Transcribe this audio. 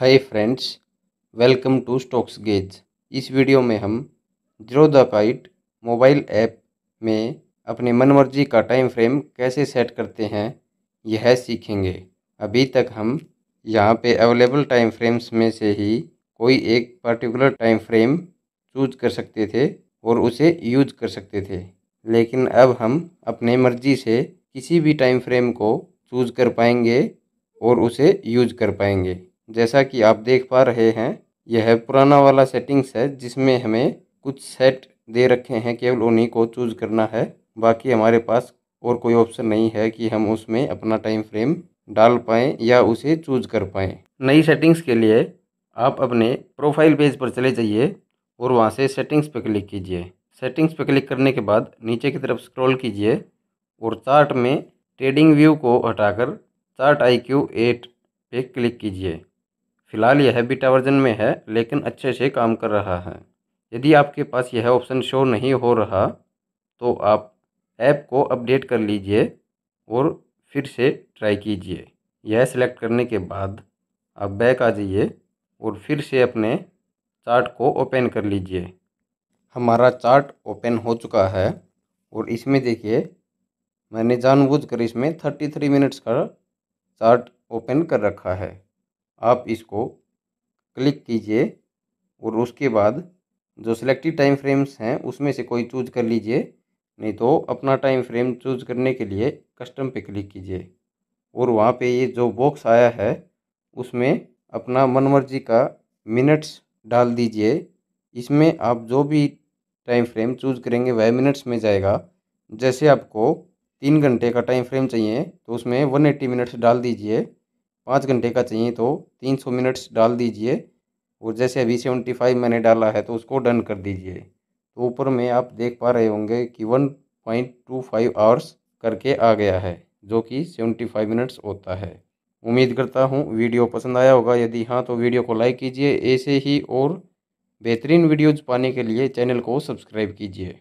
hi friends welcome to stocks gauge इस video में हम Zerodha Kite mobile app में अपने मनमर्जी का टाइम फ्रेम कैसे सेट करते हैं यह है सीखेंगे अभी तक हम यहाँ पे अवेलेबल टाइम फ्रेम्स में से ही कोई एक पर्टिकुलर टाइम फ्रेम चूज कर सकते थे और उसे यूज कर सकते थे लेकिन अब हम अपने मर्जी से किसी भी टाइम फ्रेम को चूज कर पाएंगे और उसे यूज कर पाएंगे जैसा कि आप देख पा रहे हैं यह पुराना वाला सेटिंग्स है जिसमें हमें कुछ सेट दे रखे हैं केवल उन्हीं को चूज करना है बाकी हमारे पास और कोई ऑप्शन नहीं है कि हम उसमें अपना टाइम फ्रेम डाल पाएँ या उसे चूज कर पाएँ नई सेटिंग्स के लिए आप अपने प्रोफाइल पेज पर चले जाइए और वहाँ से सेटिंग्स पर क्लिक कीजिए सेटिंग्स पर क्लिक करने के बाद नीचे की तरफ स्क्रॉल कीजिए और चार्ट में ट्रेडिंग व्यू को हटाकर चार्ट आई क्यू एट पे क्लिक कीजिए फिलहाल यह बीटा वर्जन में है लेकिन अच्छे से काम कर रहा है यदि आपके पास यह ऑप्शन शो नहीं हो रहा तो आप ऐप को अपडेट कर लीजिए और फिर से ट्राई कीजिए यह सिलेक्ट करने के बाद आप बैक आ जाइए और फिर से अपने चार्ट को ओपन कर लीजिए हमारा चार्ट ओपन हो चुका है और इसमें देखिए मैंने जानबूझकर इसमें थर्टी थ्री मिनट्स का चार्ट ओपन कर रखा है आप इसको क्लिक कीजिए और उसके बाद जो सिलेक्टिव टाइम फ्रेम्स हैं उसमें से कोई चूज कर लीजिए नहीं तो अपना टाइम फ्रेम चूज करने के लिए कस्टम पे क्लिक कीजिए और वहाँ पे ये जो बॉक्स आया है उसमें अपना मनमर्जी का मिनट्स डाल दीजिए इसमें आप जो भी टाइम फ्रेम चूज करेंगे वह मिनट्स में जाएगा जैसे आपको तीन घंटे का टाइम फ्रेम चाहिए तो उसमें वन एट्टी मिनट्स डाल दीजिए पाँच घंटे का चाहिए तो तीन सौ मिनट्स डाल दीजिए और जैसे अभी सेवेंटी फाइव मैंने डाला है तो उसको डन कर दीजिए तो ऊपर में आप देख पा रहे होंगे कि one point two five hours करके आ गया है जो कि सेवेंटी फाइव मिनट्स होता है उम्मीद करता हूँ वीडियो पसंद आया होगा यदि हाँ तो वीडियो को लाइक कीजिए ऐसे ही और बेहतरीन वीडियोज़ पाने के लिए चैनल को सब्सक्राइब कीजिए